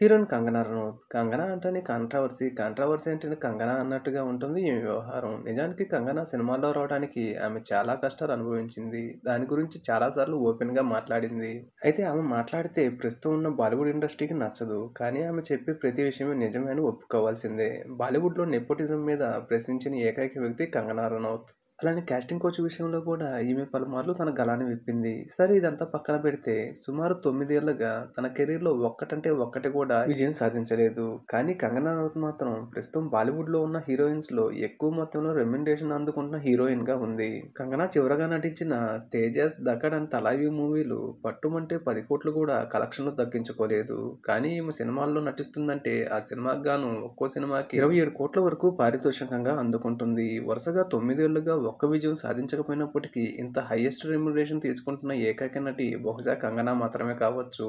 heroine Kangana Ranaut Kangana అంటేనే controversy controversy అంటేనే కంగనా అన్నట్టుగా ఉంటుంది ఈ వ్యవహారం నిజానికి కంగనా సినిమాల్లో రావడానికి ఆమె చాలా కష్టాలు అనుభవించింది దాని గురించి చాలాసార్లు ఓపెన్గా మాట్లాడింది అయితే ఆమె మాట్లాడితే ప్రస్తుతం ఉన్న బాలీవుడ్ ఇండస్ట్రీకి నచ్చదు కానీ ఆమె చెప్పే ప్రతి విషయమే నిజమే అని ఒప్పుకోవాల్సిందే బాలీవుడ్లో నెపోటిజం మీద ప్రశ్నించిన ఏకైక వ్యక్తి కంగనా రనౌత్ అలానే క్యాస్టింగ్ కోచ్ విషయంలో కూడా ఈమె పలుమార్లు తన గలాన్ని విప్పింది సరే ఇదంతా పక్కన పెడితే సుమారు తొమ్మిదేళ్లుగా తన కెరీర్లో ఒక్కటంటే ఒక్కటి కూడా విజయం సాధించలేదు కానీ కంగనా రనౌత్ మాత్రం ప్రస్తుతం బాలీవుడ్లో ఉన్న హీరోయిన్స్లో ఎక్కువ మొత్తంలో రెమ్యుండేషన్ అందుకుంటున్న హీరోయిన్గా ఉంది కంగనా చివరగా నటించిన తేజస్ దక్కడ్ అండ్ తలావి మూవీలు పట్టుమంటే పది కోట్లు కూడా కలెక్షన్లు తగ్గించుకోలేదు కానీ ఈమె సినిమాల్లో నటిస్తుందంటే ఆ సినిమాకి గాను ఒక్కో సినిమాకి ఇరవై ఏడు కోట్ల వరకు పారితోషికంగా అందుకుంటుంది వరుసగా తొమ్మిదేళ్లుగా ఒక్క విజయం సాధించకపోయినప్పటికీ ఇంత హైయెస్ట్ రెమ్యునరేషన్ తీసుకుంటున్న ఏకైక నటి బహుశా కంగనా మాత్రమే కావచ్చు